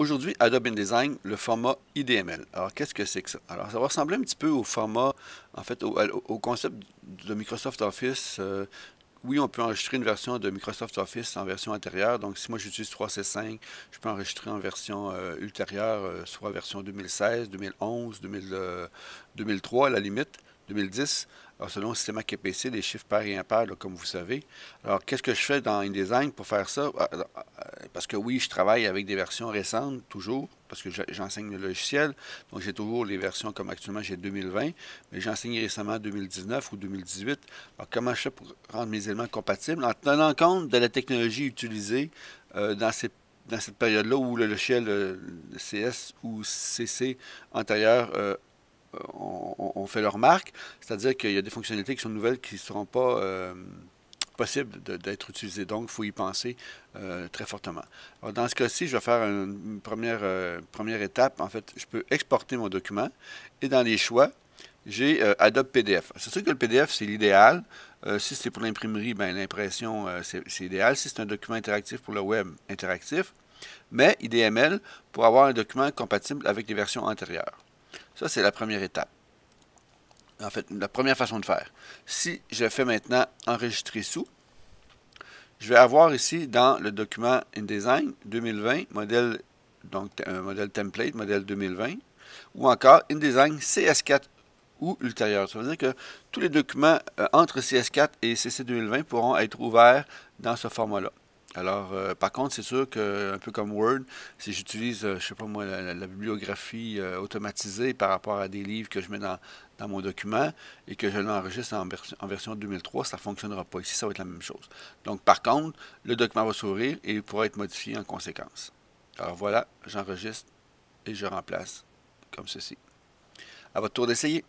Aujourd'hui, Adobe InDesign, le format IDML. Alors, qu'est-ce que c'est que ça? Alors, ça va ressembler un petit peu au format, en fait, au, euh, concept de Microsoft Office. Euh, oui, on peut enregistrer une version de Microsoft Office en version antérieure. Donc, si moi j'utilise 3C5, je peux enregistrer en version euh, ultérieure, soit version 2016, 2011, 2003 à la limite, 2010. Ah, selon le système AKPC, les chiffres pairs et impairs, comme vous savez. Alors, qu'est-ce que je fais dans InDesign pour faire ça? Ah, ah, parce que oui, je travaille avec des versions récentes, toujours, parce que j'enseigne le logiciel. Donc, j'ai toujours les versions comme actuellement, j'ai 2020, mais j'enseigne récemment 2019 ou 2018. Alors, comment je fais pour rendre mes éléments compatibles? En tenant compte de la technologie utilisée euh, dans cette période-là où le logiciel euh, CS ou CC antérieur euh, euh, on fait leur marque. C'est-à-dire qu'il y a des fonctionnalités qui sont nouvelles qui ne seront pas euh, possibles d'être utilisées. Donc, il faut y penser euh, très fortement. dans ce cas-ci, je vais faire une première, première étape. En fait, je peux exporter mon document et dans les choix, j'ai Adobe PDF. C'est sûr que le PDF, c'est l'idéal. si c'est pour l'imprimerie, ben, l'impression, c'est idéal. Si c'est un document interactif pour le web, interactif. Mais IDML pour avoir un document compatible avec les versions antérieures. Ça, c'est la première étape. En fait, la première façon de faire. Si je fais maintenant enregistrer sous, je vais avoir ici dans le document InDesign 2020, modèle, donc, un euh, modèle template, modèle 2020, ou encore InDesign CS4 ou ultérieur. Ça veut dire que tous les documents euh, entre CS4 et CC2020 pourront être ouverts dans ce format-là. Alors, euh, par contre, c'est sûr que, un peu comme Word, si j'utilise, je euh, je sais pas moi, la, bibliographie euh, automatisée par rapport à des livres que je mets dans, mon document et que je l'enregistre en, en, version 2003, ça ne fonctionnera pas. Ici, ça va être la même chose. Donc, par contre, le document va s'ouvrir et il pourra être modifié en conséquence. Alors voilà, j'enregistre et je remplace comme ceci. À votre tour d'essayer.